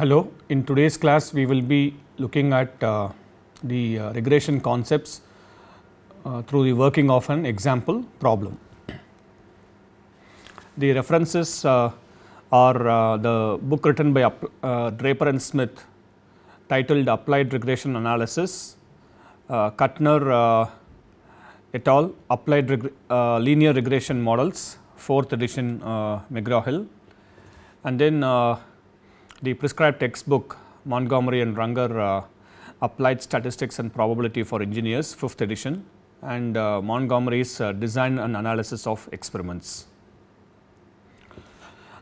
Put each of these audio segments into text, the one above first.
Hello, in today's class we will be looking at uh, the uh, regression concepts uh, through the working of an example problem. The references uh, are uh, the book written by uh, Draper and Smith titled Applied Regression Analysis, Kuttner et al Applied Reg Linear Regression Models 4th edition McGraw-Hill and then the prescribed textbook Montgomery and Runger uh, Applied Statistics and Probability for Engineers, 5th edition and uh, Montgomery's uh, Design and Analysis of Experiments.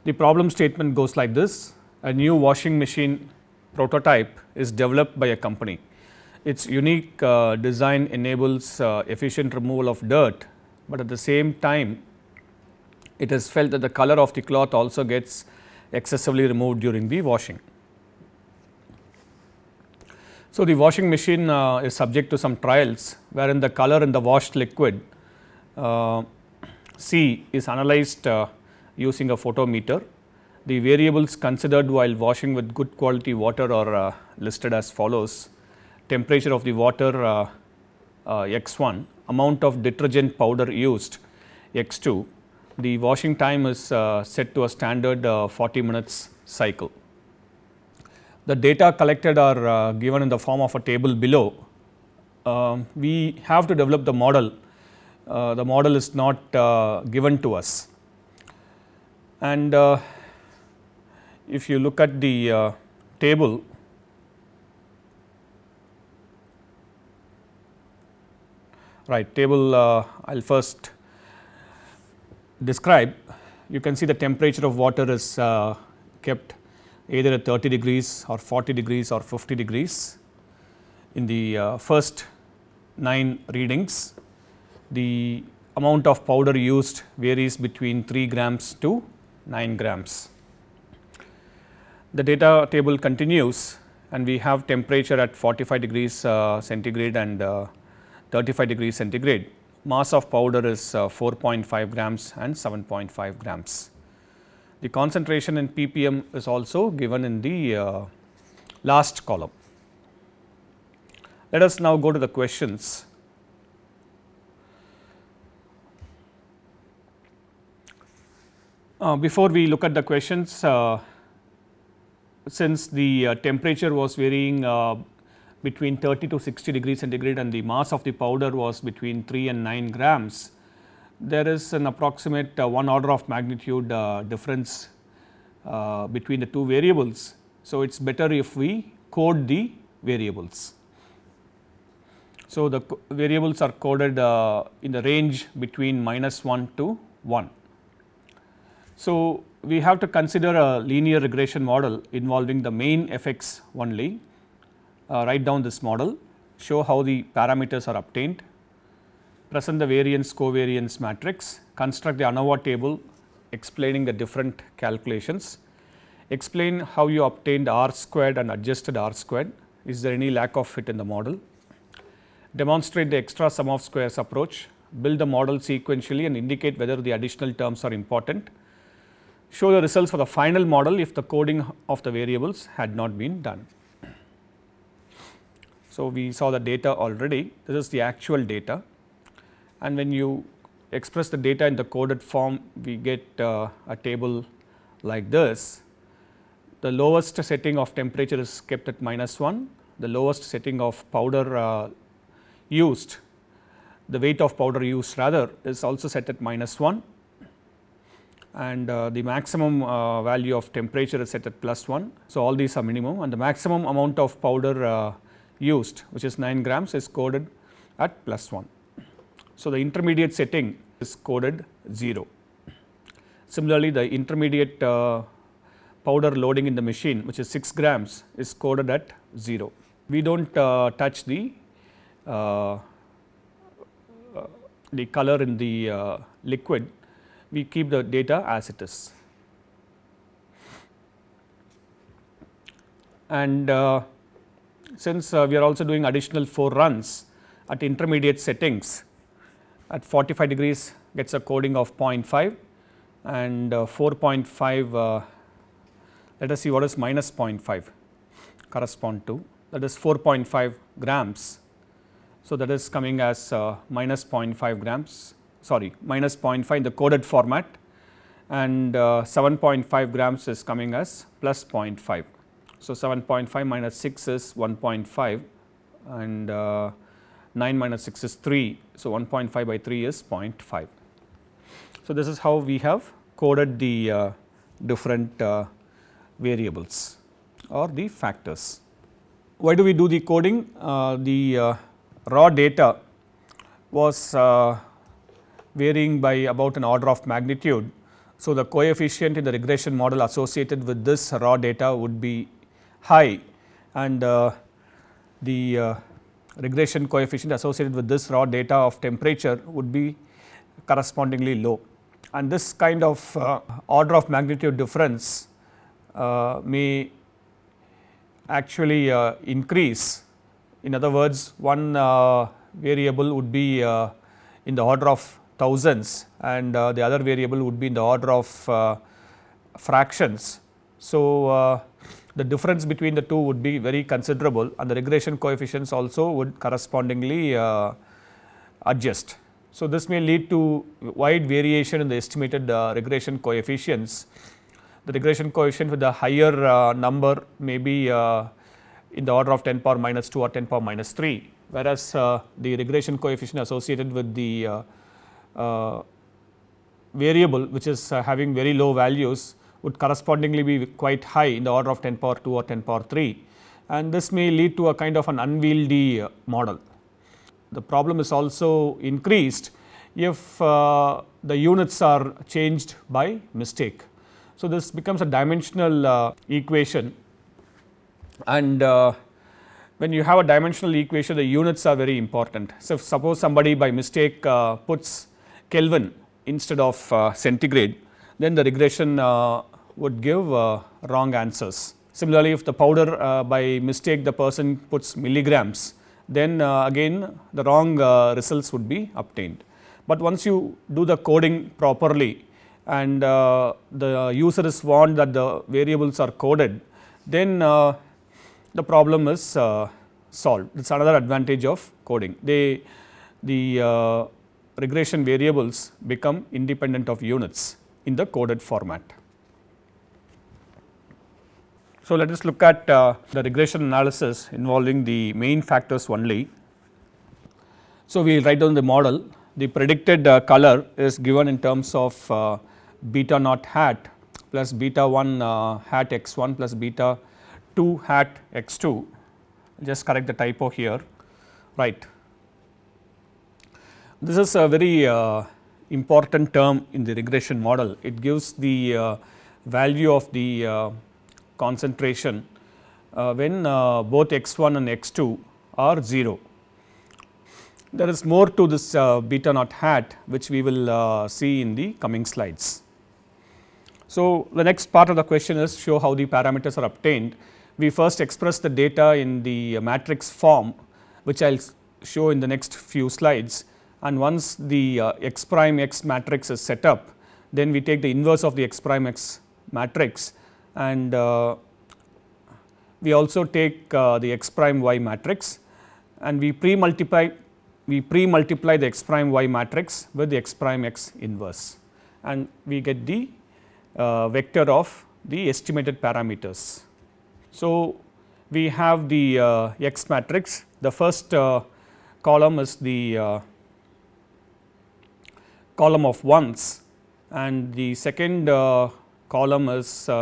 The problem statement goes like this, a new washing machine prototype is developed by a company. Its unique uh, design enables uh, efficient removal of dirt, but at the same time it is felt that the color of the cloth also gets excessively removed during the washing. So, the washing machine uh, is subject to some trials wherein the color in the washed liquid uh, C is analyzed uh, using a photometer. The variables considered while washing with good quality water are uh, listed as follows. Temperature of the water uh, uh, x1, amount of detergent powder used x2, the washing time is uh, set to a standard uh, 40 minutes cycle. The data collected are uh, given in the form of a table below. Um, we have to develop the model. Uh, the model is not uh, given to us. And if you look at the table, right table uh, I'll first describe, you can see the temperature of water is uh, kept either at 30 degrees or 40 degrees or 50 degrees. In the uh, first 9 readings, the amount of powder used varies between 3 grams to 9 grams. The data table continues and we have temperature at 45 degrees uh, centigrade and uh, 35 degrees centigrade mass of powder is uh, 4.5 grams and 7.5 grams. The concentration in ppm is also given in the uh, last column. Let us now go to the questions. Uh, before we look at the questions, uh, since the uh, temperature was varying uh, between 30 to 60 degrees centigrade and the mass of the powder was between 3 and 9 grams, there is an approximate uh, one order of magnitude uh, difference uh, between the two variables. So, it is better if we code the variables. So, the variables are coded uh, in the range between minus 1 to 1. So, we have to consider a linear regression model involving the main effects only. Uh, write down this model, show how the parameters are obtained, present the variance covariance matrix, construct the ANOVA table explaining the different calculations, explain how you obtained R squared and adjusted R squared, is there any lack of fit in the model, demonstrate the extra sum of squares approach, build the model sequentially and indicate whether the additional terms are important, show the results for the final model if the coding of the variables had not been done. So, we saw the data already, this is the actual data and when you express the data in the coded form, we get uh, a table like this. The lowest setting of temperature is kept at minus 1, the lowest setting of powder uh, used, the weight of powder used rather is also set at minus 1 and uh, the maximum uh, value of temperature is set at plus 1. So, all these are minimum and the maximum amount of powder uh, used which is 9 grams is coded at plus 1. So, the intermediate setting is coded 0. Similarly, the intermediate uh, powder loading in the machine which is 6 grams is coded at 0. We do not uh, touch the, uh, uh, the color in the uh, liquid, we keep the data as it is. And uh, since uh, we are also doing additional 4 runs at intermediate settings at 45 degrees gets a coding of 0.5 and uh, 4.5 uh, let us see what is minus 0.5 correspond to that is 4.5 grams. So, that is coming as minus 0.5 grams sorry minus 0.5 in the coded format and 7.5 grams is coming as plus 0.5. So, 7.5 minus 6 is 1.5 and uh, 9 minus 6 is 3. So, 1.5 by 3 is 0.5. So, this is how we have coded the uh, different uh, variables or the factors. Why do we do the coding? Uh, the uh, raw data was uh, varying by about an order of magnitude. So, the coefficient in the regression model associated with this raw data would be high and uh, the uh, regression coefficient associated with this raw data of temperature would be correspondingly low. And this kind of uh, order of magnitude difference uh, may actually uh, increase. In other words, one uh, variable would be in the order of thousands and the other variable would be in the order of fractions. So, the difference between the two would be very considerable and the regression coefficients also would correspondingly uh, adjust. So, this may lead to wide variation in the estimated uh, regression coefficients. The regression coefficient with the higher uh, number may be uh, in the order of 10 power minus 2 or 10 power minus 3, whereas uh, the regression coefficient associated with the uh, variable which is having very low values would correspondingly be quite high in the order of 10 power 2 or 10 power 3 and this may lead to a kind of an unwieldy model. The problem is also increased if uh, the units are changed by mistake. So, this becomes a dimensional uh, equation and uh, when you have a dimensional equation the units are very important. So, suppose somebody by mistake uh, puts Kelvin instead of uh, centigrade then the regression uh, would give uh, wrong answers. Similarly, if the powder uh, by mistake the person puts milligrams, then again the wrong results would be obtained. But once you do the coding properly and the user is warned that the variables are coded, then the problem is solved. It is another advantage of coding. They, the uh, regression variables become independent of units in the coded format. So, let us look at uh, the regression analysis involving the main factors only. So, we write down the model the predicted uh, color is given in terms of uh, beta naught hat plus beta 1 uh, hat x1 plus beta 2 hat x2 just correct the typo here right. This is a very uh, important term in the regression model. It gives the uh, value of the uh, concentration uh, when uh, both x1 and x2 are 0. There is more to this uh, beta naught hat which we will uh, see in the coming slides. So, the next part of the question is show how the parameters are obtained. We first express the data in the matrix form which I will show in the next few slides and once the uh, x prime x matrix is set up then we take the inverse of the x prime x matrix and uh, we also take uh, the x prime y matrix and we pre multiply we pre multiply the x prime y matrix with the x prime x inverse and we get the uh, vector of the estimated parameters. So, we have the uh, x matrix the first uh, column is the column of 1s and the second uh, column is uh,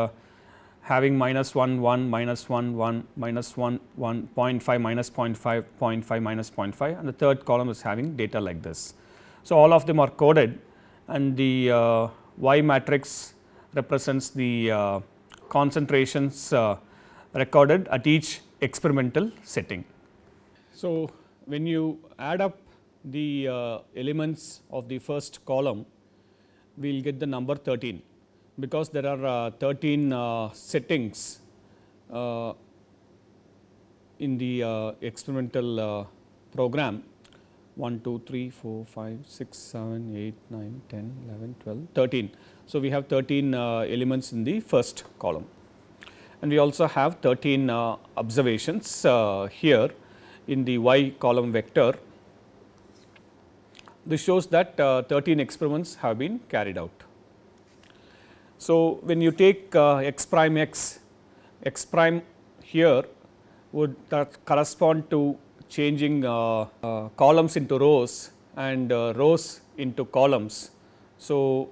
having minus 1 1 minus 1 1 minus 1 1 one, point five, 0.5 0.5 minus and the third column is having data like this. So, all of them are coded and the uh, Y matrix represents the uh, concentrations uh, recorded at each experimental setting. So, when you add up the uh, elements of the first column, we will get the number 13 because there are uh, 13 uh, settings uh, in the uh, experimental uh, program 1, 2, 3, 4, 5, 6, 7, 8, 9, 10, 11, 12, 13. So, we have 13 elements in the first column and we also have 13 observations here in the y column vector this shows that uh, 13 experiments have been carried out. So, when you take uh, x prime x, x prime here would correspond to changing uh, columns into rows and rows into columns. So,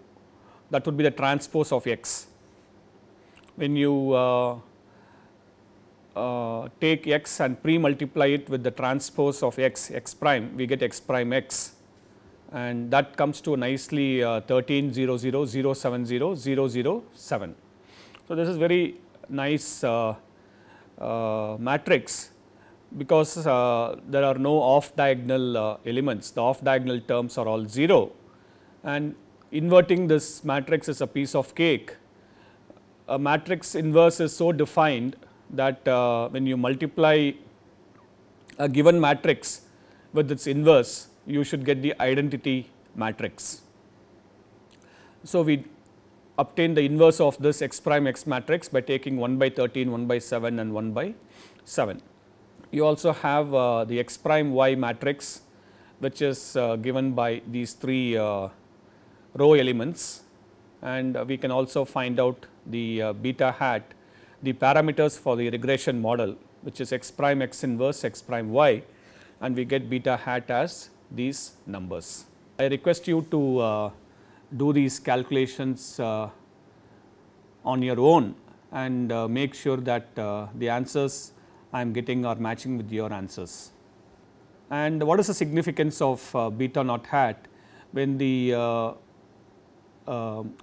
that would be the transpose of x. When you uh, uh, take x and pre multiply it with the transpose of x, x prime, we get x prime x and that comes to nicely uh, So, this is very nice uh, uh, matrix because uh, there are no off diagonal uh, elements, the off diagonal terms are all 0 and inverting this matrix is a piece of cake. A matrix inverse is so defined that uh, when you multiply a given matrix with its inverse, you should get the identity matrix. So, we obtain the inverse of this x prime x matrix by taking 1 by 13, 1 by 7 and 1 by 7. You also have uh, the x prime y matrix which is uh, given by these 3 uh, row elements and uh, we can also find out the uh, beta hat the parameters for the regression model which is x prime x inverse x prime y and we get beta hat as these numbers. I request you to uh, do these calculations uh, on your own and uh, make sure that uh, the answers I am getting are matching with your answers. And what is the significance of uh, beta naught hat when the uh, um,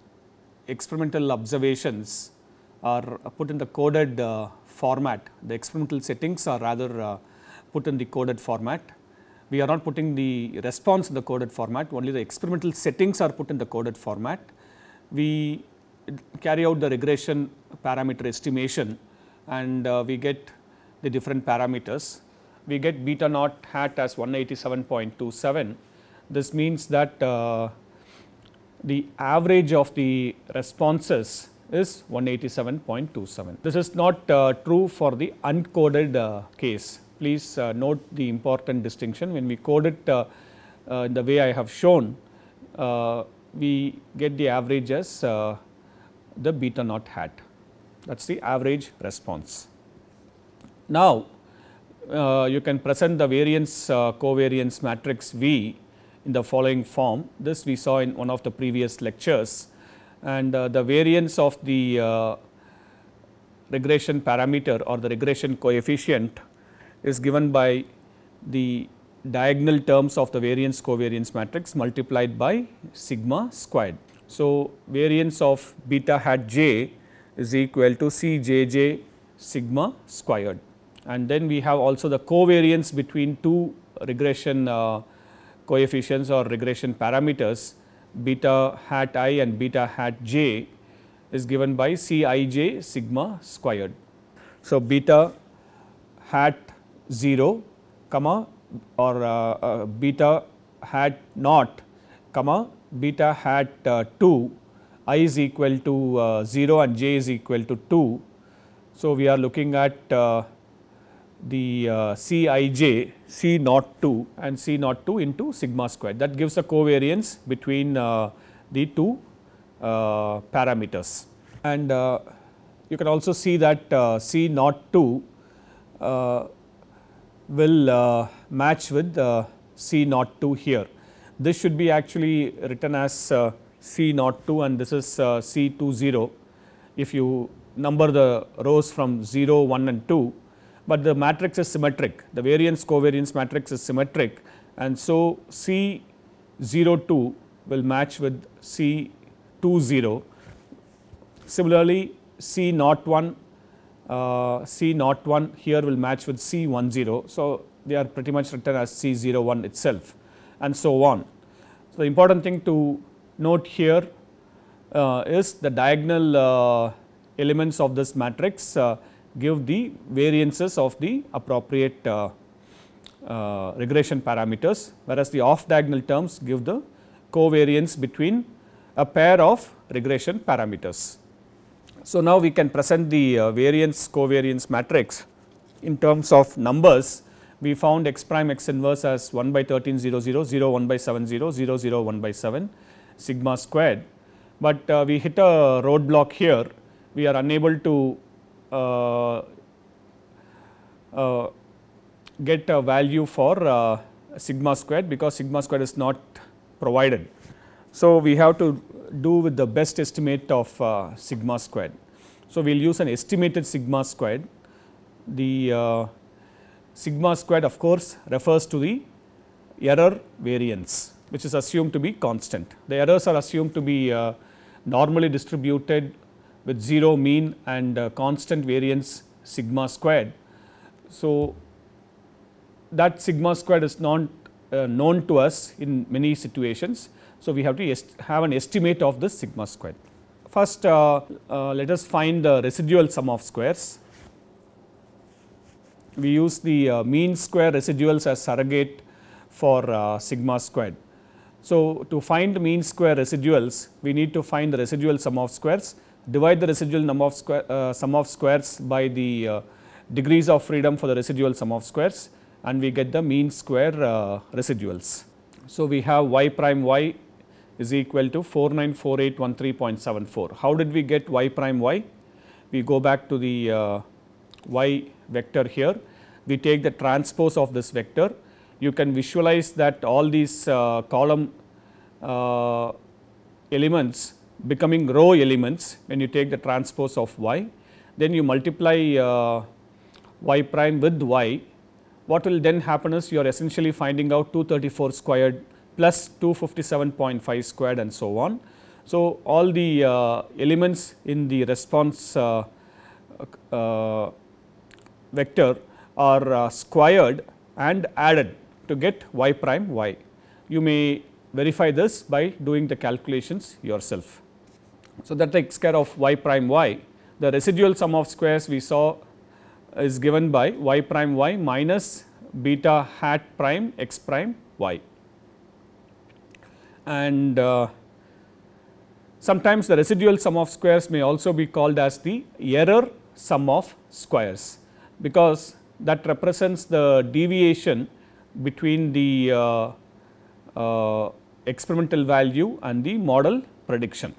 experimental observations are put in the coded format, the experimental settings are rather put in the coded format we are not putting the response in the coded format, only the experimental settings are put in the coded format. We carry out the regression parameter estimation and uh, we get the different parameters. We get beta naught hat as 187.27. This means that uh, the average of the responses is 187.27. This is not uh, true for the uncoded uh, case please uh, note the important distinction when we code it uh, uh, in the way I have shown we get the average as the beta naught hat that is the average response. Now, uh, you can present the variance uh, covariance matrix V in the following form. This we saw in one of the previous lectures and uh, the variance of the regression parameter or the regression coefficient is given by the diagonal terms of the variance covariance matrix multiplied by sigma squared. So, variance of beta hat j is equal to C j j sigma squared and then we have also the covariance between two regression uh, coefficients or regression parameters beta hat i and beta hat j is given by C i j sigma squared. So, beta hat 0 comma or uh, uh, beta hat naught comma beta hat uh, 2 i is equal to uh, 0 and j is equal to 2. So, we are looking at the uh, C i j C naught 2 and C naught 2 into sigma square that gives a covariance between uh, the two uh, parameters. And you can also see that C naught 2 will uh, match with uh, C naught 2 here. This should be actually written as uh, C naught 2 and this is C 2 0 if you number the rows from 0, 1 and 2, but the matrix is symmetric, the variance covariance matrix is symmetric and so C 0 2 will match with C 2 0. Similarly, C naught 1 uh, C01 not here will match with C10. So, they are pretty much written as C01 itself and so on. So, the important thing to note here uh, is the diagonal uh, elements of this matrix give the variances of the appropriate uh, regression parameters whereas the off diagonal terms give the covariance between a pair of regression parameters. So, now we can present the uh, variance covariance matrix in terms of numbers we found x prime x inverse as 1 by 13 0 0 0 1 by 7 0 0 0 1 by 7 sigma squared. But uh, we hit a roadblock here we are unable to uh, uh, get a value for uh, sigma squared because sigma squared is not provided. So, we have to do with the best estimate of uh, sigma squared. So, we will use an estimated sigma squared. The uh, sigma squared of course refers to the error variance which is assumed to be constant. The errors are assumed to be uh, normally distributed with 0 mean and uh, constant variance sigma squared. So, that sigma squared is not uh, known to us in many situations so, we have to have an estimate of the sigma square. First, uh, uh, let us find the residual sum of squares. We use the uh, mean square residuals as surrogate for uh, sigma squared. So, to find mean square residuals, we need to find the residual sum of squares, divide the residual number of square, uh, sum of squares by the uh, degrees of freedom for the residual sum of squares and we get the mean square residuals. So, we have y prime y is equal to 494813.74. How did we get y prime y? We go back to the uh, y vector here. We take the transpose of this vector. You can visualize that all these uh, column uh, elements becoming row elements when you take the transpose of y. Then you multiply uh, y prime with y. What will then happen is you are essentially finding out 234 squared plus 257.5 squared and so on. So, all the uh, elements in the response uh, uh, vector are uh, squared and added to get y prime y. You may verify this by doing the calculations yourself. So, that takes care of y prime y. The residual sum of squares we saw is given by y prime y minus beta hat prime x prime y and uh, sometimes the residual sum of squares may also be called as the error sum of squares because that represents the deviation between the uh, uh, experimental value and the model prediction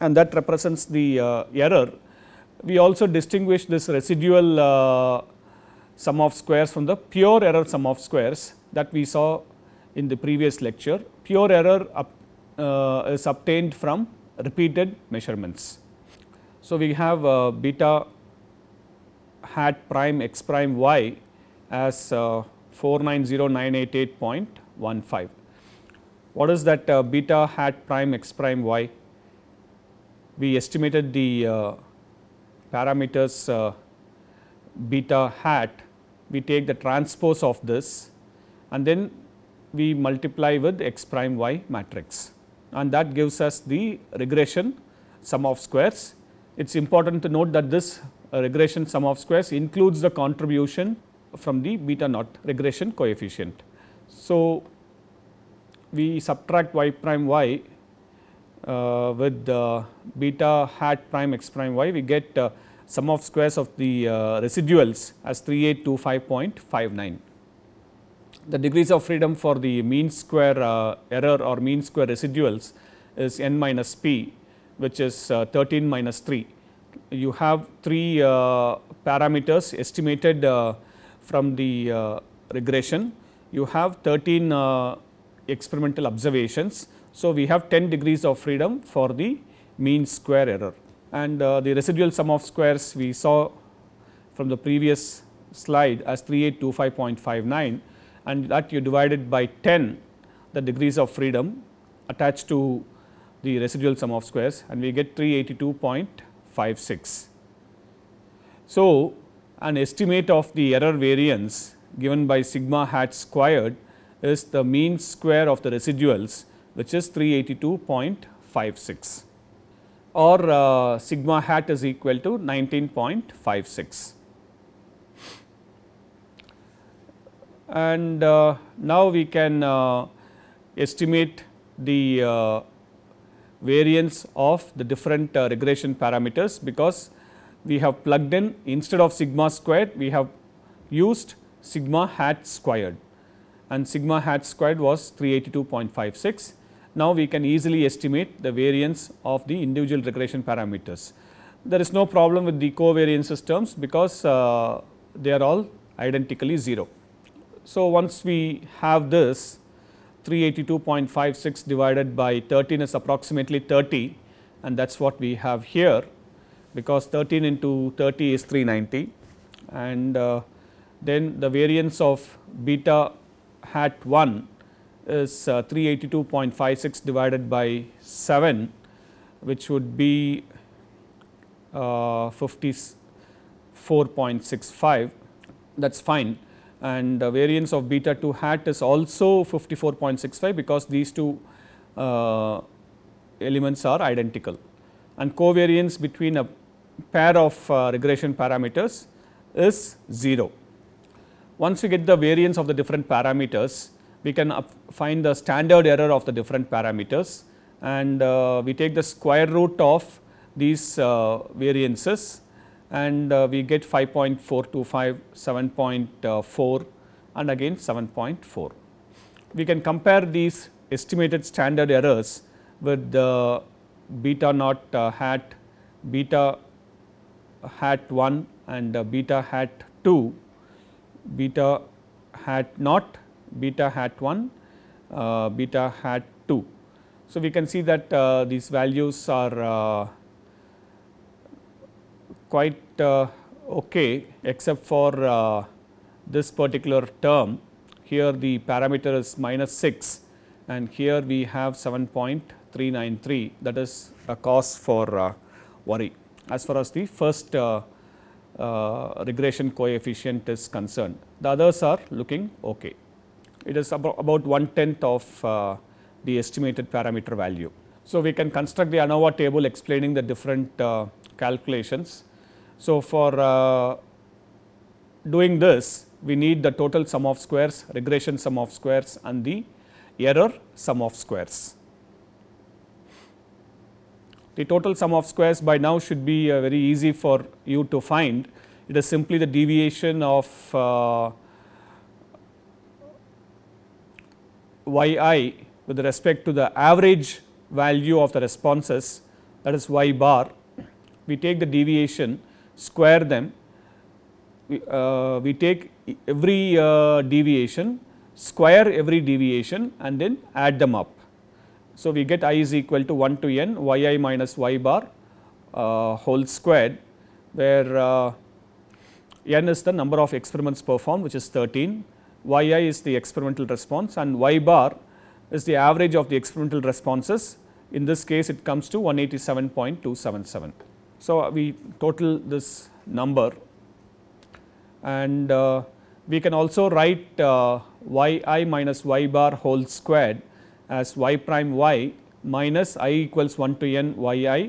and that represents the error. We also distinguish this residual sum of squares from the pure error sum of squares that we saw in the previous lecture, pure error up, uh, is obtained from repeated measurements. So, we have uh, beta hat prime x prime y as uh, 490988.15. What is that uh, beta hat prime x prime y? We estimated the uh, parameters uh, beta hat, we take the transpose of this and then we multiply with x prime y matrix and that gives us the regression sum of squares. It is important to note that this uh, regression sum of squares includes the contribution from the beta naught regression coefficient. So, we subtract y prime y uh, with uh, beta hat prime x prime y we get uh, sum of squares of the uh, residuals as 3825.59 the degrees of freedom for the mean square uh, error or mean square residuals is n minus p which is uh, 13 minus 3. You have 3 uh, parameters estimated uh, from the uh, regression. You have 13 experimental observations. So, we have 10 degrees of freedom for the mean square error and the residual sum of squares we saw from the previous slide as 3825.59 and that you divide it by 10 the degrees of freedom attached to the residual sum of squares and we get 382.56. So, an estimate of the error variance given by sigma hat squared is the mean square of the residuals which is 382.56 or uh, sigma hat is equal to 19.56. and uh, now we can uh, estimate the uh, variance of the different regression parameters because we have plugged in instead of sigma squared we have used sigma hat squared and sigma hat squared was 382.56. Now, we can easily estimate the variance of the individual regression parameters. There is no problem with the covariances terms because uh, they are all identically 0. So, once we have this 382.56 divided by 13 is approximately 30 and that is what we have here because 13 into 30 is 390 and uh, then the variance of beta hat 1 is uh, 382.56 divided by 7 which would be uh, 54.65 that is fine and the variance of beta 2 hat is also 54.65 because these two uh, elements are identical and covariance between a pair of uh, regression parameters is 0. Once we get the variance of the different parameters, we can find the standard error of the different parameters and uh, we take the square root of these uh, variances and uh, we get 5.425, 7.4 and again 7.4. We can compare these estimated standard errors with the beta naught uh, hat, beta hat 1 and uh, beta hat 2, beta hat naught, beta hat 1, uh, beta hat 2. So, we can see that uh, these values are uh, quite uh, okay except for uh, this particular term here the parameter is minus 6 and here we have 7.393 that is a cause for uh, worry as far as the first uh, regression coefficient is concerned. The others are looking okay. It is about, about one tenth of uh, the estimated parameter value. So, we can construct the ANOVA table explaining the different uh, calculations so, for uh, doing this we need the total sum of squares, regression sum of squares and the error sum of squares. The total sum of squares by now should be uh, very easy for you to find. It is simply the deviation of uh, yi with respect to the average value of the responses that is y bar. We take the deviation square them, we, uh, we take every uh, deviation, square every deviation and then add them up. So, we get i is equal to 1 to n y i minus y bar uh, whole squared where uh, n is the number of experiments performed which is 13, y i is the experimental response and y bar is the average of the experimental responses. In this case it comes to 187.277. So, uh, we total this number and uh, we can also write uh, y i minus y bar whole squared as y prime y minus i equals 1 to n y i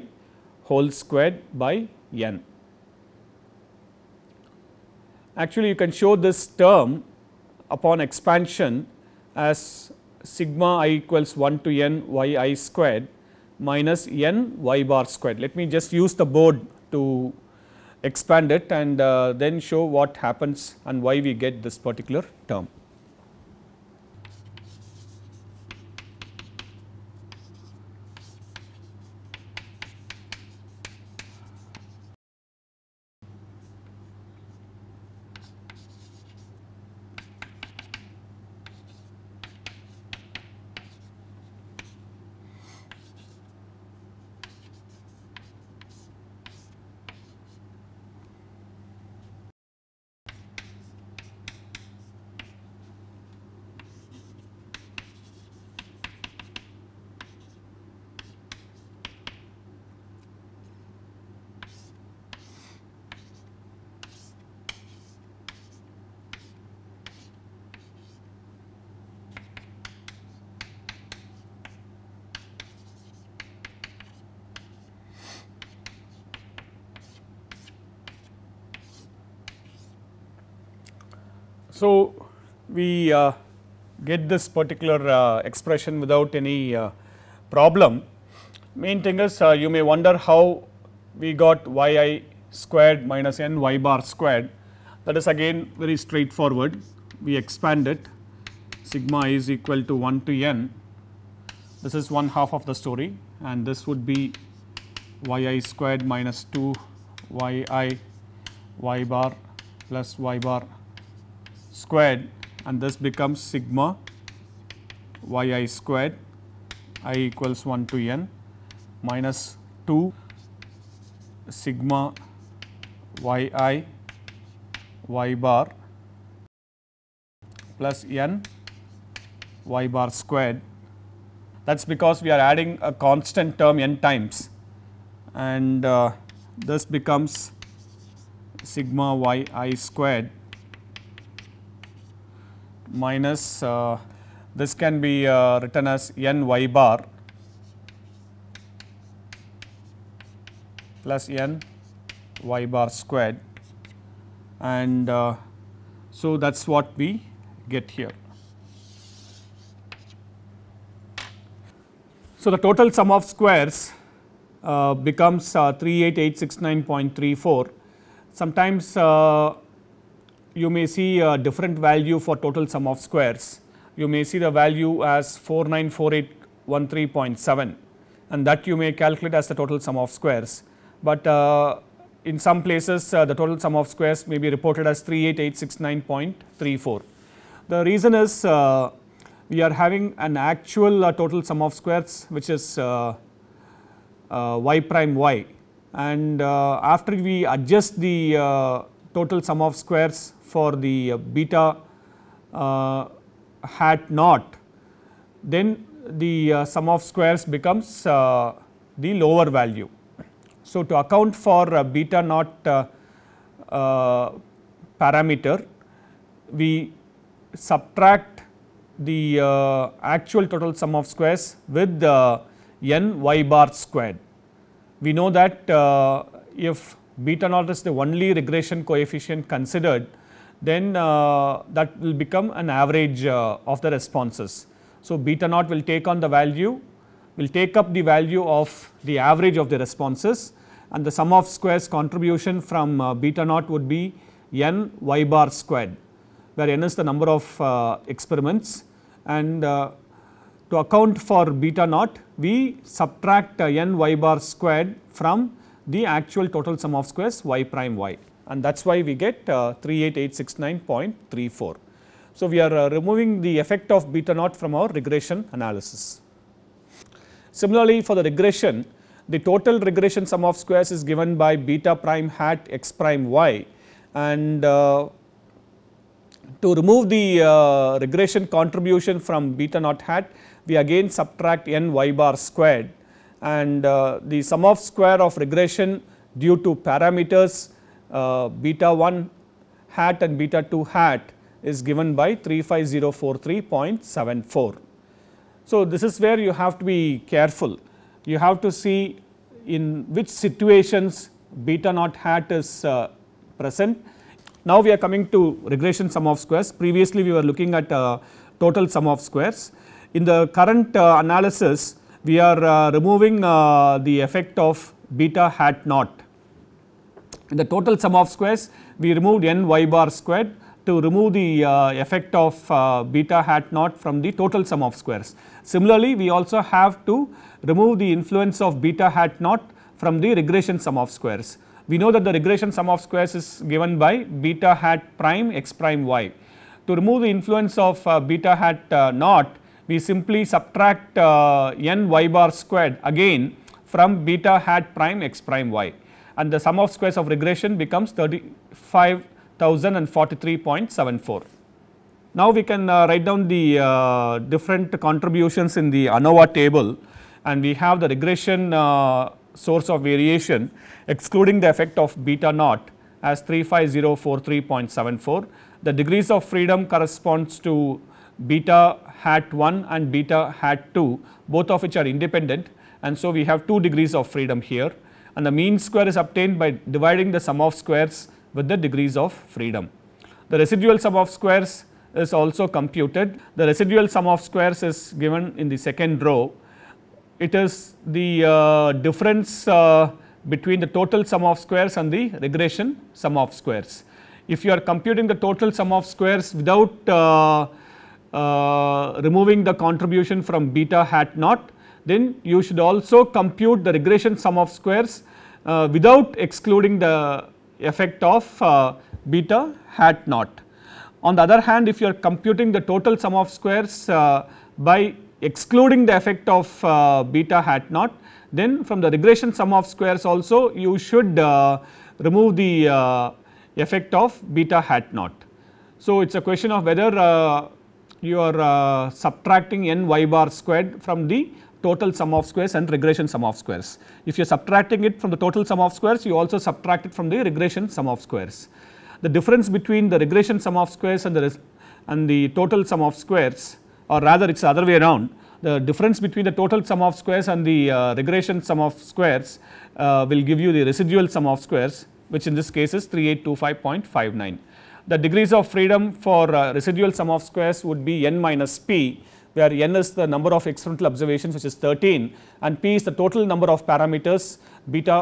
whole squared by n. Actually, you can show this term upon expansion as sigma i equals 1 to n y i squared minus n y bar squared. Let me just use the board to expand it and uh, then show what happens and why we get this particular term. So, we uh, get this particular uh, expression without any uh, problem. Main thing is uh, you may wonder how we got yi squared minus n y bar squared that is again very straightforward. We expand it sigma is equal to 1 to n this is one half of the story and this would be yi squared minus 2 yi y bar plus y bar squared and this becomes sigma y i squared i equals 1 to n minus 2 sigma y i y bar plus n y bar squared. That is because we are adding a constant term n times and uh, this becomes sigma y i squared minus uh, this can be uh, written as n y bar plus n y bar squared and uh, so that is what we get here. So, the total sum of squares uh, becomes uh, 38869.34. Sometimes uh, you may see a different value for total sum of squares. You may see the value as 494813.7 and that you may calculate as the total sum of squares. But uh, in some places uh, the total sum of squares may be reported as 38869.34. The reason is uh, we are having an actual uh, total sum of squares which is uh, uh, y prime y and after we adjust the total sum of squares for the beta uh, hat naught then the uh, sum of squares becomes uh, the lower value. So, to account for beta naught parameter we subtract the uh, actual total sum of squares with the n y bar squared. We know that uh, if beta naught is the only regression coefficient considered then uh, that will become an average uh, of the responses. So, beta naught will take on the value, will take up the value of the average of the responses and the sum of squares contribution from uh, beta naught would be n y bar squared, where n is the number of uh, experiments and uh, to account for beta naught we subtract uh, n y bar squared from the actual total sum of squares y prime y and that is why we get uh, 38869.34. So, we are uh, removing the effect of beta naught from our regression analysis. Similarly, for the regression, the total regression sum of squares is given by beta prime hat x prime y and uh, to remove the uh, regression contribution from beta naught hat we again subtract n y bar squared and uh, the sum of square of regression due to parameters uh, beta 1 hat and beta 2 hat is given by 35043.74. So, this is where you have to be careful. You have to see in which situations beta naught hat is uh, present. Now, we are coming to regression sum of squares. Previously, we were looking at uh, total sum of squares. In the current uh, analysis, we are uh, removing uh, the effect of beta hat naught in the total sum of squares, we removed n y bar squared to remove the uh, effect of uh, beta hat naught from the total sum of squares. Similarly, we also have to remove the influence of beta hat naught from the regression sum of squares. We know that the regression sum of squares is given by beta hat prime x prime y. To remove the influence of uh, beta hat uh, naught, we simply subtract uh, n y bar squared again from beta hat prime x prime y and the sum of squares of regression becomes 35,043.74. Now, we can uh, write down the uh, different contributions in the ANOVA table and we have the regression uh, source of variation excluding the effect of beta naught as 35043.74. The degrees of freedom corresponds to beta hat 1 and beta hat 2 both of which are independent and so we have 2 degrees of freedom here and the mean square is obtained by dividing the sum of squares with the degrees of freedom. The residual sum of squares is also computed. The residual sum of squares is given in the second row. It is the uh, difference uh, between the total sum of squares and the regression sum of squares. If you are computing the total sum of squares without uh, uh removing the contribution from beta hat naught, then you should also compute the regression sum of squares uh, without excluding the effect of uh, beta hat naught. On the other hand, if you are computing the total sum of squares uh, by excluding the effect of uh, beta hat naught, then from the regression sum of squares also you should uh, remove the uh, effect of beta hat naught. So, it is a question of whether you are subtracting n y bar squared from the total sum of squares and regression sum of squares. If you are subtracting it from the total sum of squares, you also subtract it from the regression sum of squares. The difference between the regression sum of squares and the, and the total sum of squares or rather it is the other way around, the difference between the total sum of squares and the uh, regression sum of squares uh, will give you the residual sum of squares which in this case is 3825.59. The degrees of freedom for uh, residual sum of squares would be n minus p where n is the number of experimental observations which is 13 and p is the total number of parameters beta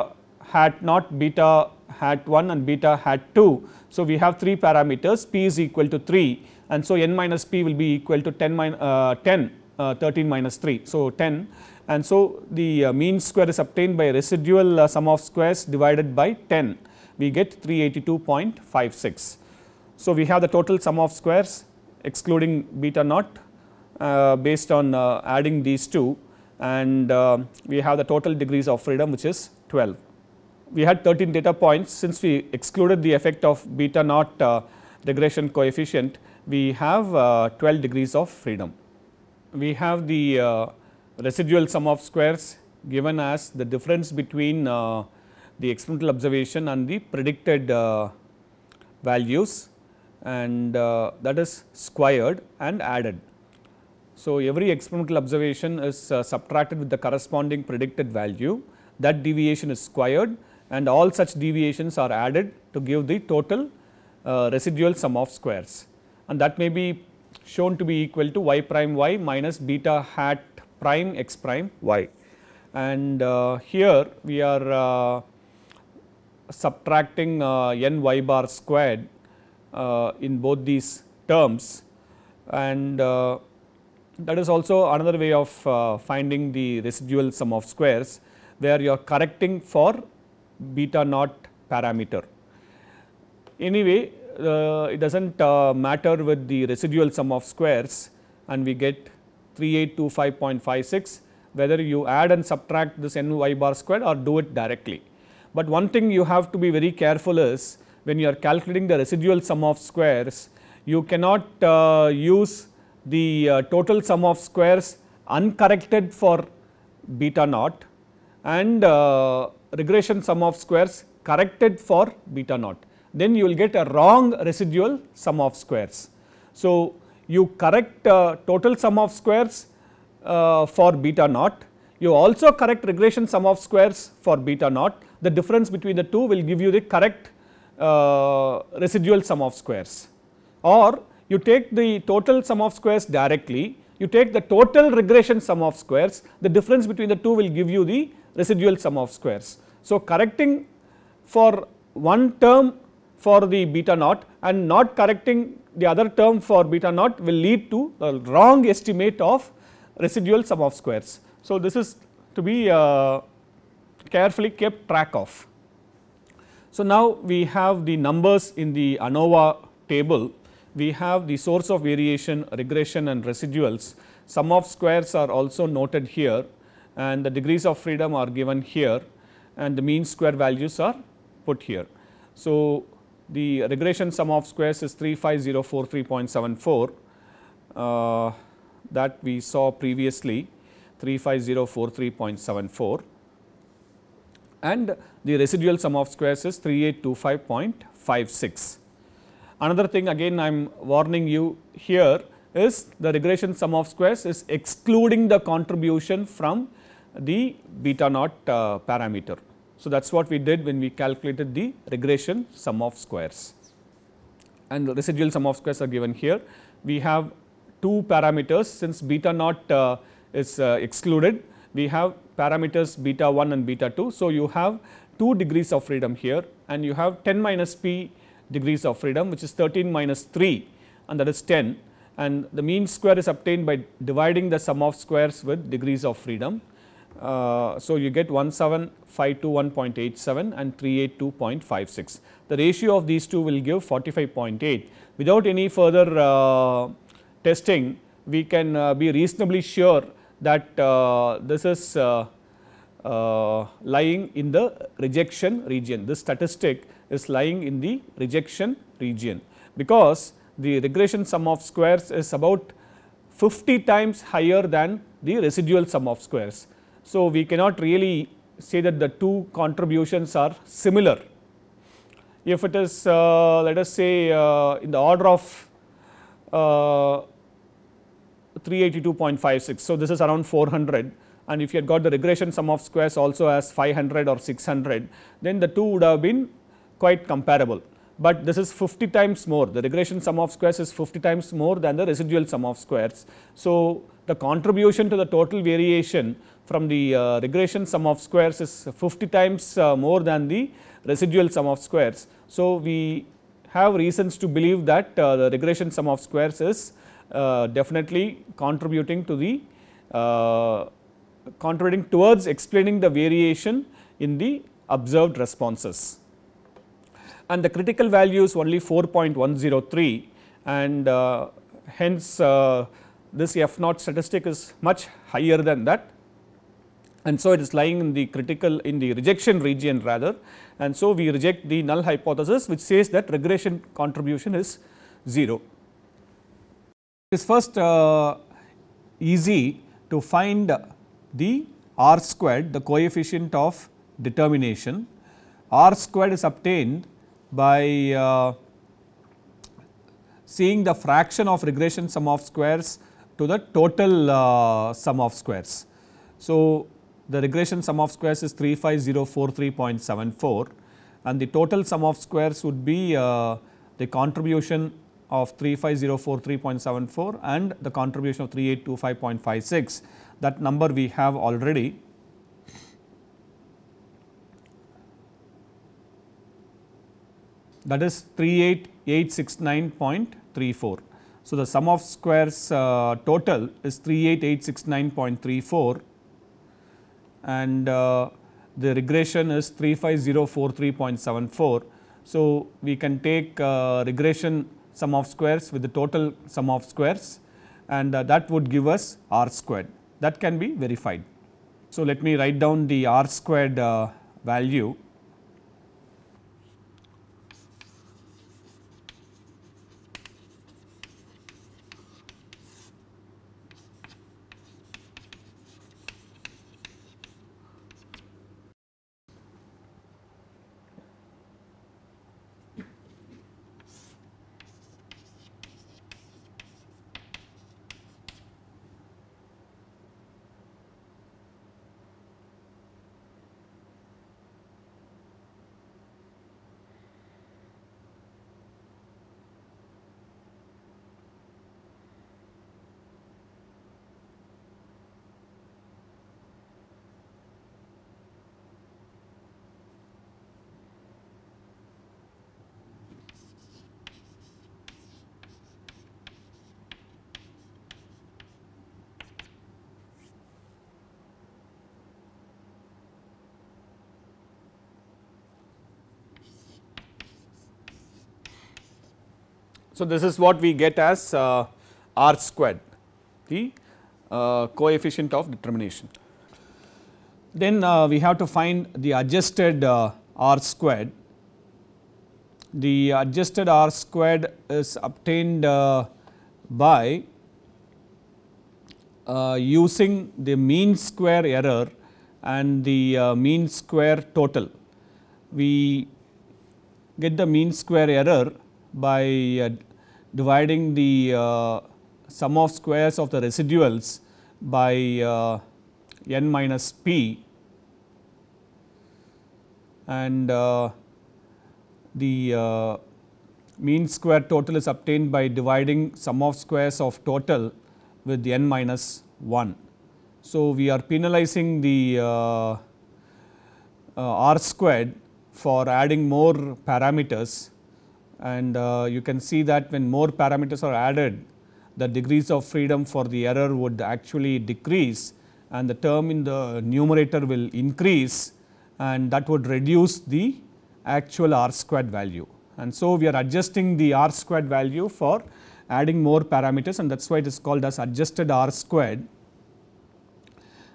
hat not, beta hat 1 and beta hat 2. So, we have 3 parameters p is equal to 3 and so n minus p will be equal to 10, uh, 10 uh, 13 minus 3. So, 10 and so the uh, mean square is obtained by residual uh, sum of squares divided by 10 we get 382.56. So, we have the total sum of squares excluding beta naught uh, based on uh, adding these two and uh, we have the total degrees of freedom which is 12. We had 13 data points since we excluded the effect of beta naught regression coefficient we have 12 degrees of freedom. We have the residual sum of squares given as the difference between uh, the experimental observation and the predicted uh, values and uh, that is squared and added. So every experimental observation is uh, subtracted with the corresponding predicted value that deviation is squared and all such deviations are added to give the total uh, residual sum of squares and that may be shown to be equal to y prime y minus beta hat prime x prime y and uh, here we are uh, subtracting uh, n y bar squared uh, in both these terms and that is also another way of uh, finding the residual sum of squares where you are correcting for beta naught parameter. Anyway, uh, it does not uh, matter with the residual sum of squares and we get 3825.56 whether you add and subtract this n y bar squared or do it directly. But one thing you have to be very careful is when you are calculating the residual sum of squares, you cannot uh, use the uh, total sum of squares uncorrected for beta naught and uh, regression sum of squares corrected for beta naught. Then you will get a wrong residual sum of squares. So, you correct uh, total sum of squares uh, for beta naught, you also correct regression sum of squares for beta naught. The difference between the two will give you the correct uh, residual sum of squares or you take the total sum of squares directly, you take the total regression sum of squares, the difference between the two will give you the residual sum of squares. So, correcting for one term for the beta naught and not correcting the other term for beta naught will lead to a wrong estimate of residual sum of squares. So, this is to be uh, carefully kept track of. So, now we have the numbers in the ANOVA table we have the source of variation, regression and residuals. Sum of squares are also noted here and the degrees of freedom are given here and the mean square values are put here. So, the regression sum of squares is 35043.74 uh, that we saw previously 35043.74 and the residual sum of squares is 3825.56. Another thing again I am warning you here is the regression sum of squares is excluding the contribution from the beta naught uh, parameter. So, that is what we did when we calculated the regression sum of squares and the residual sum of squares are given here. We have two parameters since beta naught uh, is uh, excluded, we have parameters beta 1 and beta 2. So, you have 2 degrees of freedom here and you have 10 minus p degrees of freedom which is 13 minus 3 and that is 10 and the mean square is obtained by dividing the sum of squares with degrees of freedom. Uh, so, you get 17521.87 and 382.56. The ratio of these two will give 45.8. Without any further uh, testing, we can uh, be reasonably sure that uh, this is uh, uh, lying in the rejection region. This statistic is lying in the rejection region because the regression sum of squares is about 50 times higher than the residual sum of squares. So, we cannot really say that the two contributions are similar. If it is uh, let us say uh, in the order of uh, 382.56. So, this is around 400 and if you had got the regression sum of squares also as 500 or 600 then the two would have been quite comparable, but this is 50 times more. The regression sum of squares is 50 times more than the residual sum of squares. So, the contribution to the total variation from the uh, regression sum of squares is 50 times uh, more than the residual sum of squares. So, we have reasons to believe that uh, the regression sum of squares is uh, definitely contributing to the uh, contributing towards explaining the variation in the observed responses and the critical value is only 4.103 and uh, hence uh, this F naught statistic is much higher than that and so it is lying in the critical in the rejection region rather and so we reject the null hypothesis which says that regression contribution is 0. It is first uh, easy to find the r squared the coefficient of determination r squared is obtained by uh, seeing the fraction of regression sum of squares to the total uh, sum of squares. So, the regression sum of squares is 35043.74 and the total sum of squares would be uh, the contribution of 35043.74 and the contribution of 3825.56 that number we have already that is 38869.34. So, the sum of squares uh, total is 38869.34 and uh, the regression is 35043.74. So, we can take uh, regression sum of squares with the total sum of squares and uh, that would give us r squared that can be verified. So, let me write down the r squared uh, value So, this is what we get as uh, R squared the uh, coefficient of determination. Then uh, we have to find the adjusted uh, R squared. The adjusted R squared is obtained uh, by uh, using the mean square error and the mean square total. We get the mean square error by dividing the uh, sum of squares of the residuals by uh, n minus p and uh, the uh, mean square total is obtained by dividing sum of squares of total with the n minus 1. So, we are penalizing the uh, uh, r squared for adding more parameters and uh, you can see that when more parameters are added the degrees of freedom for the error would actually decrease and the term in the numerator will increase and that would reduce the actual r squared value. And so, we are adjusting the r squared value for adding more parameters and that is why it is called as adjusted r squared.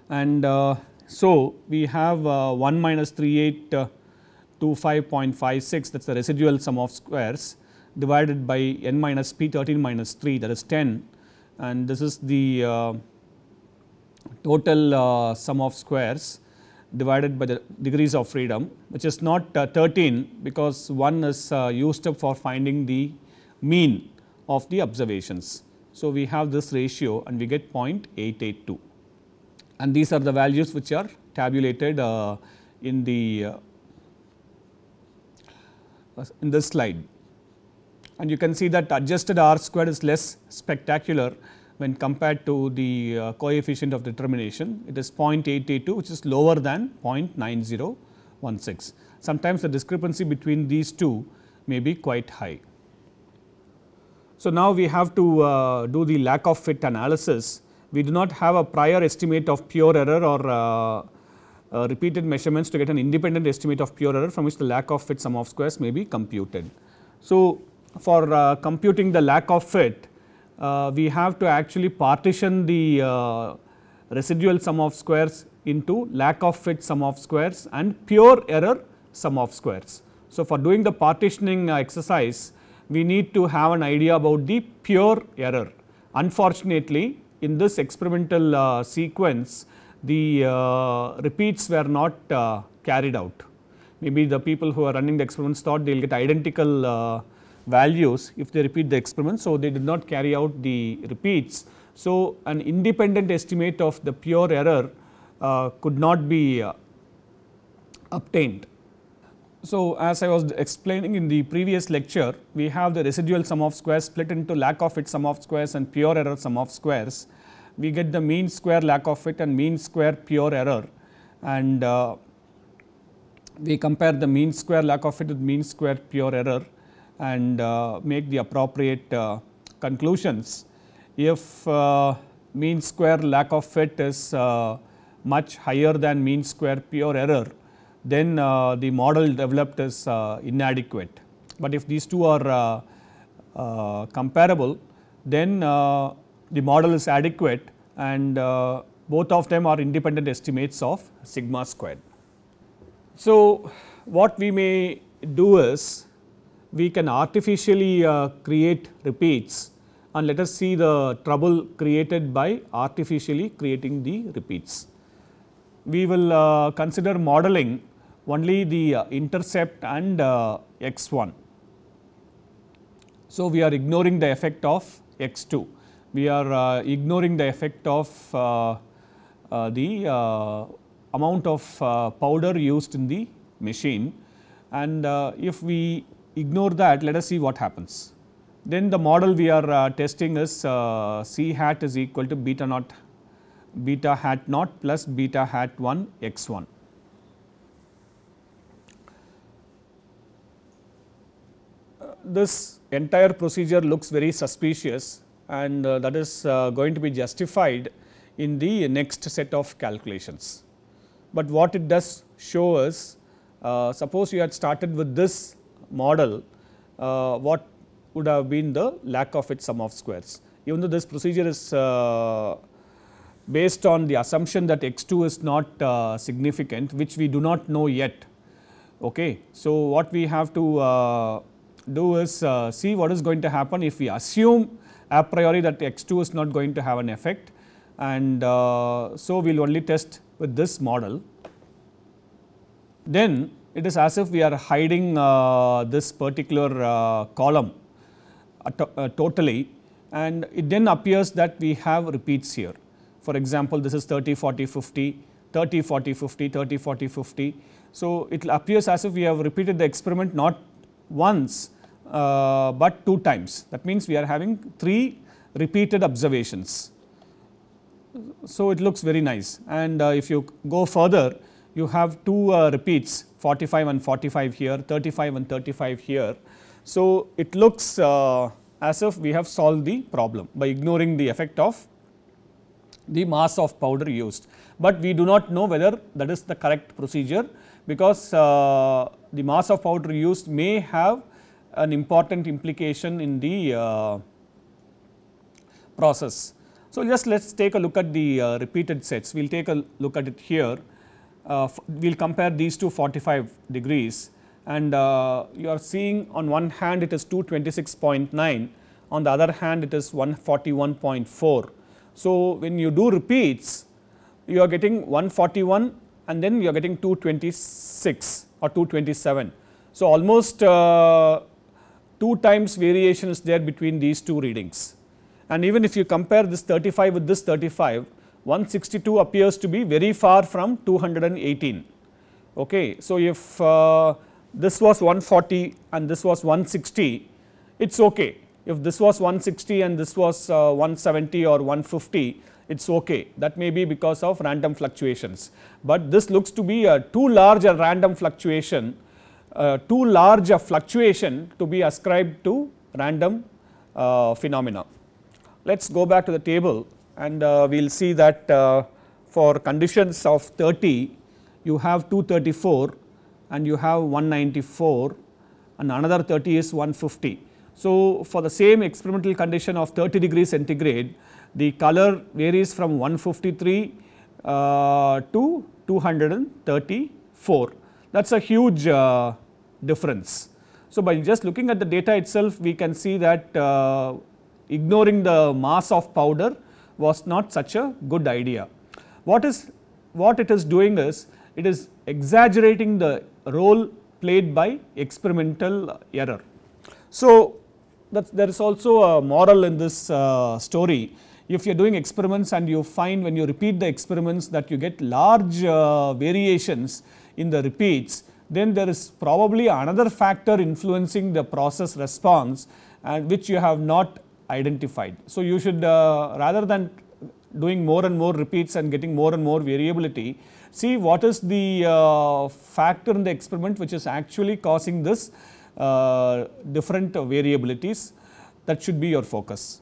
And uh, so, we have uh, 1 minus three eight. Uh, 25.56 that is the residual sum of squares divided by n minus p 13 minus 3 that is 10 and this is the uh, total uh, sum of squares divided by the degrees of freedom which is not uh, 13 because 1 is uh, used up for finding the mean of the observations. So, we have this ratio and we get 0.882 and these are the values which are tabulated uh, in the uh, uh, in this slide. And you can see that adjusted R squared is less spectacular when compared to the uh, coefficient of determination. It is 0.882 which is lower than 0.9016. Sometimes the discrepancy between these two may be quite high. So, now we have to uh, do the lack of fit analysis. We do not have a prior estimate of pure error or uh, uh, repeated measurements to get an independent estimate of pure error from which the lack of fit sum of squares may be computed. So, for uh, computing the lack of fit, uh, we have to actually partition the uh, residual sum of squares into lack of fit sum of squares and pure error sum of squares. So, for doing the partitioning uh, exercise, we need to have an idea about the pure error. Unfortunately, in this experimental uh, sequence, the uh, repeats were not uh, carried out. Maybe the people who are running the experiments thought they will get identical uh, values if they repeat the experiment. So, they did not carry out the repeats. So, an independent estimate of the pure error uh, could not be uh, obtained. So, as I was explaining in the previous lecture, we have the residual sum of squares split into lack of its sum of squares and pure error sum of squares we get the mean square lack of fit and mean square pure error and uh, we compare the mean square lack of fit with mean square pure error and uh, make the appropriate uh, conclusions. If uh, mean square lack of fit is uh, much higher than mean square pure error, then uh, the model developed is inadequate. But if these two are comparable, then the model is adequate and uh, both of them are independent estimates of sigma squared. So, what we may do is we can artificially uh, create repeats and let us see the trouble created by artificially creating the repeats. We will uh, consider modeling only the uh, intercept and uh, x1. So, we are ignoring the effect of x2 we are uh, ignoring the effect of uh, uh, the amount of powder used in the machine and if we ignore that let us see what happens. Then the model we are testing is C hat is equal to beta naught beta hat naught plus beta hat 1 x 1. This entire procedure looks very suspicious and uh, that is uh, going to be justified in the next set of calculations. But what it does show us, uh, suppose you had started with this model, what would have been the lack of its sum of squares. Even though this procedure is based on the assumption that x2 is not uh, significant which we do not know yet. Okay. So, what we have to uh, do is uh, see what is going to happen if we assume a priori that x2 is not going to have an effect and uh, so we will only test with this model. Then it is as if we are hiding uh, this particular uh, column uh, uh, totally and it then appears that we have repeats here. For example, this is 30, 40, 50, 30, 40, 50, 30, 40, 50. So, it appears as if we have repeated the experiment not once, uh, but 2 times. That means we are having 3 repeated observations. So it looks very nice and uh, if you go further you have 2 uh, repeats 45 and 45 here, 35 and 35 here. So it looks uh, as if we have solved the problem by ignoring the effect of the mass of powder used. But we do not know whether that is the correct procedure because uh, the mass of powder used may have an important implication in the uh, process. So, just let us take a look at the uh, repeated sets. We will take a look at it here. Uh, we will compare these two 45 degrees and uh, you are seeing on one hand it is 226.9, on the other hand it is 141.4. So, when you do repeats, you are getting 141 and then you are getting 226 or 227. So, almost uh, 2 times variation is there between these two readings. And even if you compare this 35 with this 35, 162 appears to be very far from 218. Okay. So, if uh, this was 140 and this was 160, it is okay. If this was 160 and this was uh, 170 or 150, it is okay. That may be because of random fluctuations. But this looks to be a too large a random fluctuation uh, too large a fluctuation to be ascribed to random uh, phenomena. Let us go back to the table and uh, we will see that uh, for conditions of 30 you have 234 and you have 194 and another 30 is 150. So, for the same experimental condition of 30 degrees centigrade the color varies from 153 uh, to 234. That is a huge uh, difference. So, by just looking at the data itself we can see that uh, ignoring the mass of powder was not such a good idea. What is what it is doing is it is exaggerating the role played by experimental error. So, there is also a moral in this uh, story. If you are doing experiments and you find when you repeat the experiments that you get large uh, variations in the repeats, then there is probably another factor influencing the process response and uh, which you have not identified. So, you should uh, rather than doing more and more repeats and getting more and more variability, see what is the uh, factor in the experiment which is actually causing this uh, different variabilities that should be your focus.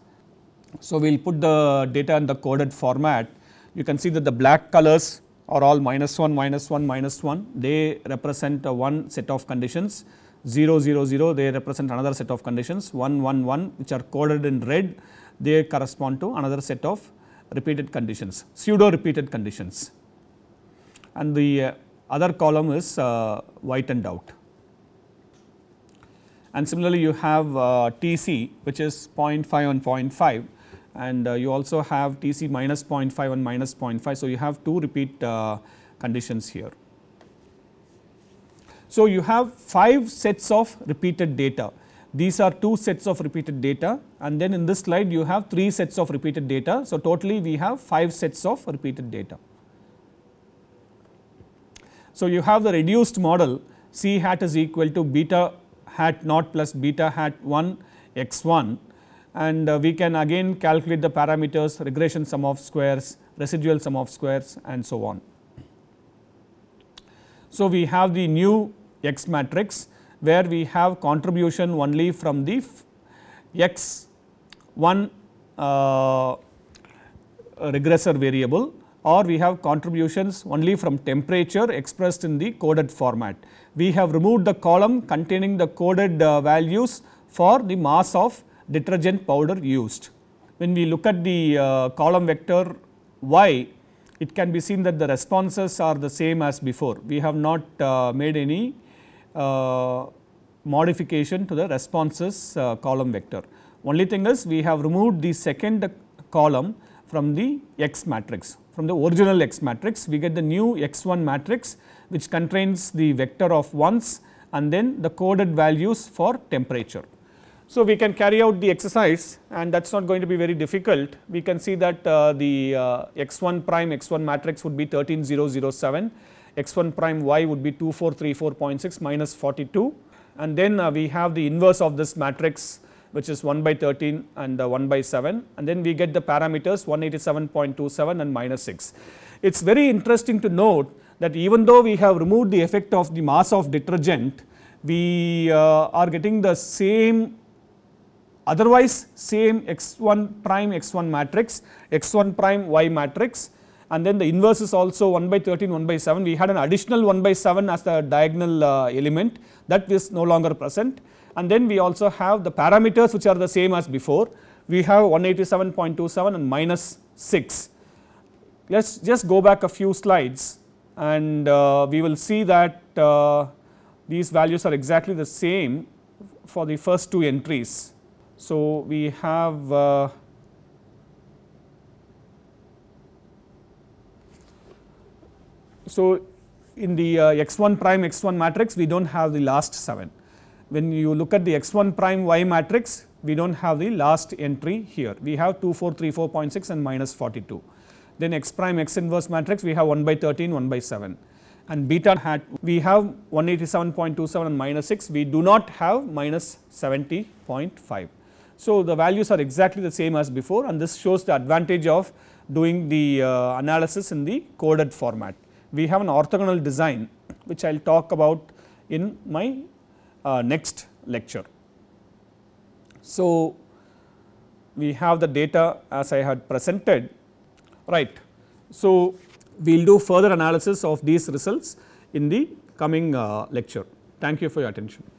So, we will put the data in the coded format. You can see that the black colors are all minus 1, minus 1, minus 1. They represent one set of conditions. 0, 0, 0 they represent another set of conditions. 1, 1, 1 which are coded in red they correspond to another set of repeated conditions, pseudo repeated conditions. And the uh, other column is uh, whitened out. And similarly, you have uh, TC which is 0.5 and 0.5 and uh, you also have TC minus 0.5 and minus 0.5. So, you have two repeat uh, conditions here. So, you have 5 sets of repeated data. These are 2 sets of repeated data and then in this slide you have 3 sets of repeated data. So, totally we have 5 sets of repeated data. So, you have the reduced model C hat is equal to beta hat naught plus beta hat 1 x 1 and uh, we can again calculate the parameters regression sum of squares, residual sum of squares and so on. So, we have the new X matrix where we have contribution only from the X 1 uh, regressor variable or we have contributions only from temperature expressed in the coded format. We have removed the column containing the coded uh, values for the mass of detergent powder used. When we look at the uh, column vector y, it can be seen that the responses are the same as before. We have not uh, made any uh, modification to the responses uh, column vector. Only thing is we have removed the second column from the X matrix. From the original X matrix, we get the new X1 matrix which contains the vector of ones and then the coded values for temperature. So, we can carry out the exercise and that is not going to be very difficult. We can see that uh, the uh, x1 prime x1 matrix would be 7, x1 prime y would be 2434.6 minus 42 and then uh, we have the inverse of this matrix which is 1 by 13 and uh, 1 by 7 and then we get the parameters 187.27 and minus 6. It is very interesting to note that even though we have removed the effect of the mass of detergent, we uh, are getting the same Otherwise, same x1 prime x1 matrix, x1 prime y matrix and then the inverse is also 1 by 13, 1 by 7. We had an additional 1 by 7 as the diagonal uh, element that is no longer present and then we also have the parameters which are the same as before. We have 187.27 and minus 6. Let us just go back a few slides and uh, we will see that uh, these values are exactly the same for the first two entries. So, we have uh, so in the uh, x1 prime x1 matrix we do not have the last 7. When you look at the x1 prime y matrix we do not have the last entry here we have 2 4 3 4.6 and minus 42. Then x prime x inverse matrix we have 1 by 13 1 by 7 and beta hat we have 187.27 and minus 6 we do not have minus 70.5. So, the values are exactly the same as before and this shows the advantage of doing the uh, analysis in the coded format. We have an orthogonal design which I will talk about in my uh, next lecture. So, we have the data as I had presented right. So, we will do further analysis of these results in the coming uh, lecture. Thank you for your attention.